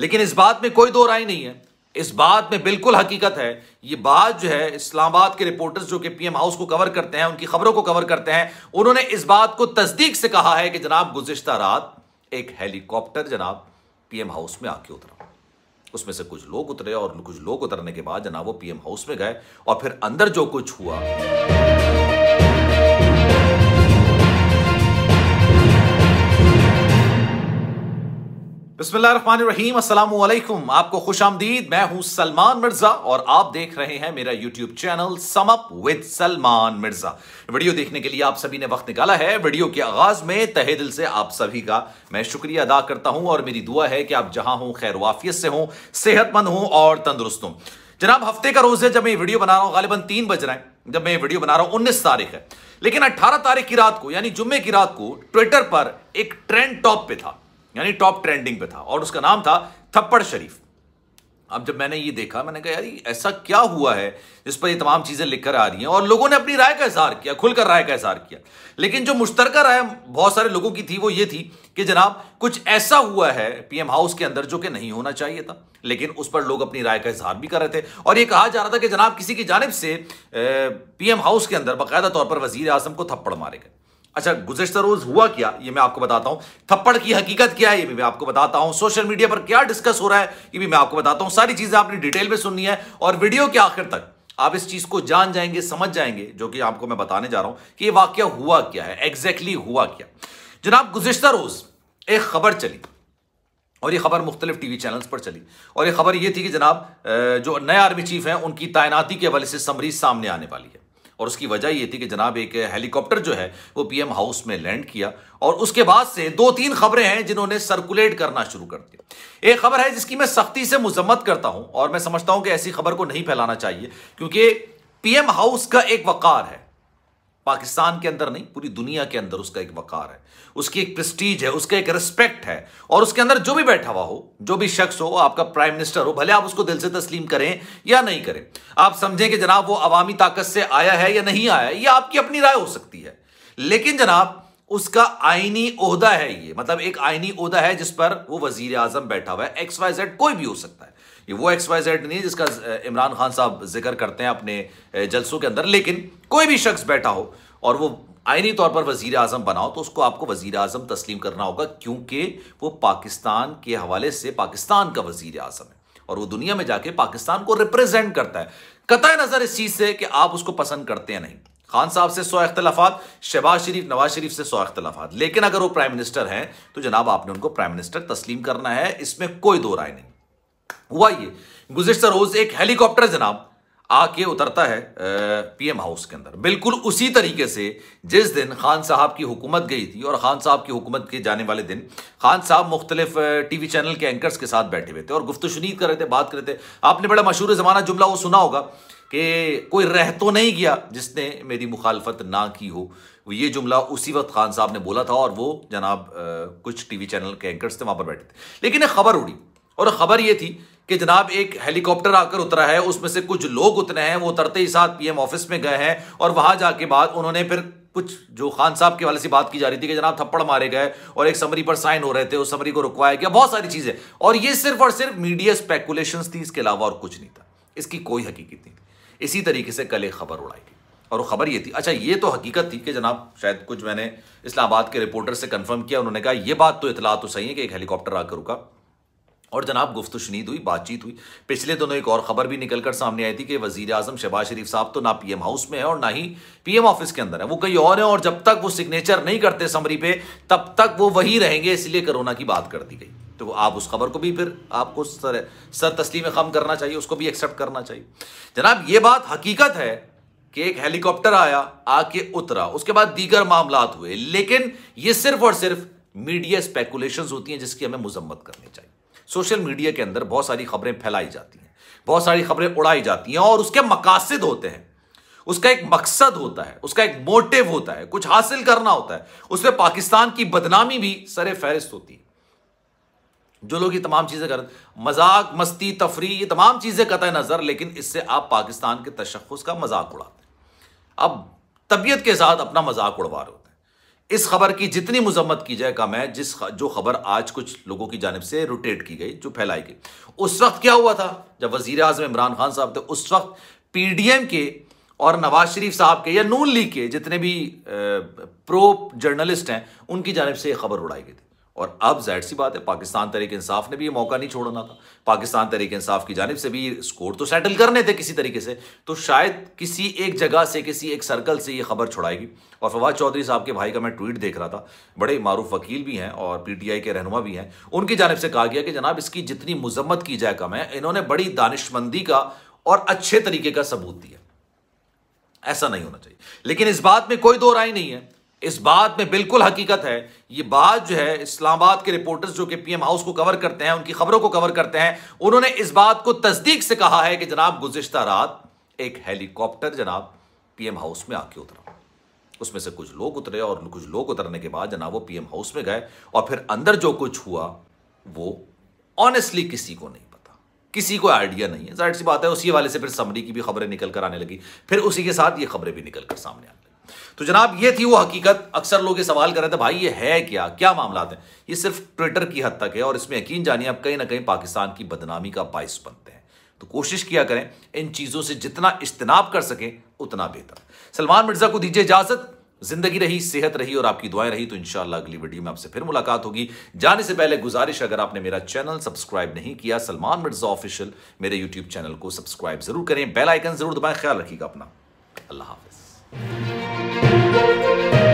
लेकिन इस बात में कोई दो राय नहीं है इस बात में बिल्कुल हकीकत है ये बात जो है इस्लामाबाद के रिपोर्टर्स जो कि पीएम हाउस को कवर करते हैं उनकी खबरों को कवर करते हैं उन्होंने इस बात को तस्दीक से कहा है कि जनाब गुजशत रात एक हेलीकॉप्टर जनाब पीएम हाउस में आके उतरा उसमें से कुछ लोग उतरे और कुछ लोग उतरने के बाद जनाब वो पीएम हाउस में गए और फिर अंदर जो कुछ हुआ बिस्मिल्लाम आपको खुश आमदीद मैं हूं सलमान मिर्जा और आप देख रहे हैं मेरा YouTube channel sum up with Salman Mirza video देखने के लिए आप सभी ने वक्त निकाला है वीडियो के आगाज में तहे दिल से आप सभी का मैं शुक्रिया अदा करता हूं और मेरी दुआ है कि आप जहां हों खैर वाफियत से हों सेहतमंद हों और तंदुरुस्त हूं जनाब हफ्ते का रोज है जब मैं वीडियो बना रहा हूँ गालिबन तीन बज रहे हैं जब मैं वीडियो बना रहा हूँ उन्नीस तारीख है लेकिन अट्ठारह तारीख की रात को यानी जुम्मे की रात को ट्विटर पर एक ट्रेंड टॉप पे था यानी टॉप ट्रेंडिंग पे था और उसका नाम था थप्पड़ शरीफ अब जब मैंने ये देखा मैंने कहा यार ऐसा क्या हुआ है जिस पर ये तमाम चीज़ें लिखकर आ रही हैं और लोगों ने अपनी राय का इजहार किया खुलकर राय का इजहार किया लेकिन जो मुश्तर राय बहुत सारे लोगों की थी वो ये थी कि जनाब कुछ ऐसा हुआ है पीएम हाउस के अंदर जो कि नहीं होना चाहिए था लेकिन उस पर लोग अपनी राय का इजहार भी कर रहे थे और ये कहा जा रहा था कि जनाब किसी की जानब से पीएम हाउस के अंदर बाकायदा तौर पर वजीर आजम को थप्पड़ मारे गए अच्छा गुजशत रोज हुआ क्या ये मैं आपको बताता हूं थप्पड़ की हकीकत क्या है ये भी मैं आपको बताता हूं सोशल मीडिया पर क्या डिस्कस हो रहा है ये भी मैं आपको बताता हूं सारी चीजें आपने डिटेल में सुननी है और वीडियो के आखिर तक आप इस चीज को जान जाएंगे समझ जाएंगे जो कि आपको मैं बताने जा रहा हूं कि ये वाक्य हुआ क्या है एग्जैक्टली exactly हुआ क्या जनाब गुजशत रोज एक खबर चली और ये खबर मुख्तलिफ टीवी चैनल्स पर चली और ये खबर ये थी कि जनाब जो नए आर्मी चीफ हैं उनकी तैनाती के हवाले से समरी सामने आने वाली है और उसकी वजह यह थी कि जनाब एक हेलीकॉप्टर जो है वो पीएम हाउस में लैंड किया और उसके बाद से दो तीन खबरें हैं जिन्होंने सर्कुलेट करना शुरू कर दिया एक खबर है जिसकी मैं सख्ती से मुजम्मत करता हूं और मैं समझता हूं कि ऐसी खबर को नहीं फैलाना चाहिए क्योंकि पीएम हाउस का एक वकार है पाकिस्तान के अंदर नहीं पूरी दुनिया के अंदर उसका एक वकार है उसकी एक प्रेस्टीज है उसका एक रिस्पेक्ट है और उसके अंदर जो भी बैठा हुआ हो जो भी शख्स हो आपका प्राइम मिनिस्टर हो भले आप उसको दिल से तस्लीम करें या नहीं करें आप समझें कि जनाब वो अवामी ताकत से आया है या नहीं आया ये आपकी अपनी राय हो सकती है लेकिन जनाब उसका आईनी ओहदा है ये मतलब एक आईनी ओहदा है जिस पर वो वजीर आजम बैठा हुआ है एक्स वाई जेड कोई भी हो सकता है ये वो एक्स वाई जेड नहीं है जिसका इमरान खान साहब जिक्र करते हैं अपने जलसों के अंदर लेकिन कोई भी शख्स बैठा हो और वो आइनी तौर पर वजीर आजम बनाओ तो उसको आपको वजीर आजम तस्लीम करना होगा क्योंकि वो पाकिस्तान के हवाले से पाकिस्तान का वजीर आजम है और वो दुनिया में जाके पाकिस्तान को रिप्रेजेंट करता है कतः नज़र इस चीज़ से कि आप उसको पसंद करते हैं नहीं खान साहब से सौ अख्तलाफा शहबाज शरीफ नवाज शरीफ से सौ अख्तलाफा लेकिन अगर वो प्राइम मिनिस्टर हैं तो जनाब आपने उनको प्राइम मिनिस्टर तस्लीम करना है इसमें कोई दो राय नहीं हुआ ये गुजशत रोज एक हेलीकॉप्टर जनाब आके उतरता है पीएम हाउस के अंदर बिल्कुल उसी तरीके से जिस दिन खान साहब की हुकूमत गई थी और खान साहब की हुकूमत के जाने वाले दिन खान साहब मुख्तलिफ टीवी चैनल के एंकर्स के साथ बैठे हुए थे और गुफ्त शुनीद कर रहे थे बात कर रहे थे आपने बड़ा मशहूर ज़माना जुमला वो सुना होगा कि कोई रह तो नहीं गया जिसने मेरी मुखालफत ना की हो ये जुमला उसी वक्त खान साहब ने बोला था और वो जनाब कुछ टीवी चैनल के एंकर्स थे वहाँ पर बैठे थे लेकिन एक खबर उड़ी और खबर यह थी कि जनाब एक हेलीकॉप्टर आकर उतरा है उसमें से कुछ लोग उतरे हैं वो उतरते ही साथ पीएम ऑफिस में गए हैं और वहां जाके बाद उन्होंने फिर कुछ जो खान साहब के वाले से बात की जा रही थी कि जनाब थप्पड़ मारे गए और एक समरी पर साइन हो रहे थे उस समरी को रुकवाया गया बहुत सारी चीजें और ये सिर्फ और सिर्फ मीडिया स्पेकुलेशन थी इसके अलावा और कुछ नहीं था इसकी कोई हकीकत नहीं थी इसी तरीके से कल एक खबर उड़ाई गई और खबर ये थी अच्छा ये तो हकीकत थी कि जनाब शायद कुछ मैंने इस्लामाबाद के रिपोर्टर से कंफर्म किया उन्होंने कहा यह बात तो इतला तो सही है कि एक हेलीकॉप्टर आकर रुका और जनाब गुफ्त शनीद हुई बातचीत हुई पिछले दोनों एक और खबर भी निकलकर सामने आई थी कि वजीर आजम शहबाज शरीफ साहब तो ना पीएम हाउस में है और ना ही पीएम ऑफिस के अंदर है वो कहीं और हैं और जब तक वो सिग्नेचर नहीं करते समरी पे तब तक वो वही रहेंगे इसलिए कोरोना की बात कर दी गई तो आप उस खबर को भी फिर आपको सर सर तस्लीम खम करना चाहिए उसको भी एक्सेप्ट करना चाहिए जनाब ये बात हकीकत है कि एक हेलीकॉप्टर आया आके उतरा उसके बाद दीगर मामला हुए लेकिन ये सिर्फ और सिर्फ मीडिया स्पेकुलेशन होती हैं जिसकी हमें मजम्मत करनी चाहिए सोशल मीडिया के अंदर बहुत सारी खबरें फैलाई जाती हैं बहुत सारी खबरें उड़ाई जाती हैं और उसके मकासद होते हैं उसका एक मकसद होता है उसका एक मोटिव होता है कुछ हासिल करना होता है उसमें पाकिस्तान की बदनामी भी सर फहरिस्त होती है जो लोग ये तमाम चीज़ें कर मजाक मस्ती तफरी ये तमाम चीज़ें है नज़र लेकिन इससे आप पाकिस्तान के तशखस का मजाक उड़ाते हैं अब तबीयत के साथ अपना मजाक उड़वा रहे हो इस खबर की जितनी मजम्मत की जाए कम है जिस जो खबर आज कुछ लोगों की जानब से रोटेट की गई जो फैलाई गई उस वक्त क्या हुआ था जब वजीर अजम इमरान खान साहब थे उस वक्त पीडीएम के और नवाज शरीफ साहब के या नून लीग के जितने भी प्रो जर्नलिस्ट हैं उनकी जानब से यह खबर उड़ाई गई थी और अब जाहिर सी बात है पाकिस्तान तरीके इंसाफ ने भी ये मौका नहीं छोड़ना था पाकिस्तान तरीके इंसाफ की जानब से भी स्कोर तो सेटल करने थे किसी तरीके से तो शायद किसी एक जगह से किसी एक सर्कल से ये खबर छुड़ाएगी और फवाद चौधरी साहब के भाई का मैं ट्वीट देख रहा था बड़े मारूफ वकील भी हैं और पी टी आई के रहनुमा भी हैं उनकी जानब से कहा गया कि जनाब इसकी जितनी मजम्मत की जाए कम है इन्होंने बड़ी दानिशमंदी का और अच्छे तरीके का सबूत दिया ऐसा नहीं होना चाहिए लेकिन इस बात में कोई दो राय नहीं है इस बात में बिल्कुल हकीकत है ये बात जो है इस्लामाबाद के रिपोर्टर्स जो कि पीएम हाउस को कवर करते हैं उनकी खबरों को कवर करते हैं उन्होंने इस बात को तस्दीक से कहा है कि जनाब गुजशत रात एक हेलीकॉप्टर जनाब पीएम हाउस में आके उतरा उसमें से कुछ लोग उतरे और कुछ लोग उतरने के बाद जनाब वो पीएम हाउस में गए और फिर अंदर जो कुछ हुआ वो ऑनेस्टली किसी को नहीं पता किसी को आइडिया नहीं है जाहिर सी बात है उसी वाले से फिर समरी की भी खबरें निकल कर आने लगी फिर उसी के साथ ये खबरें भी निकल कर सामने आने तो जनाब ये थी वो हकीकत अक्सर लोग ये सवाल कर रहे थे भाई ये है क्या क्या मामला है ये सिर्फ ट्विटर की हद तक है और इसमें यकीन जानिए आप कहीं ना कहीं पाकिस्तान की बदनामी का बायस बनते हैं तो कोशिश किया करें इन चीज़ों से जितना इज्तनाब कर सकें उतना बेहतर सलमान मिर्जा को दीजिए इजाजत जिंदगी रही सेहत रही और आपकी दुआएं रही तो इंशाल्लाह अगली वीडियो में आपसे फिर मुलाकात होगी जाने से पहले गुजारिश अगर आपने मेरा चैनल सब्सक्राइब नहीं किया सलमान मिर्जा ऑफिशियल मेरे यूट्यूब चैनल को सब्सक्राइब जरूर करें बेल आइकन जरूर दबाएं ख्याल रखिएगा अपना अल्लाह हाफि Thank you.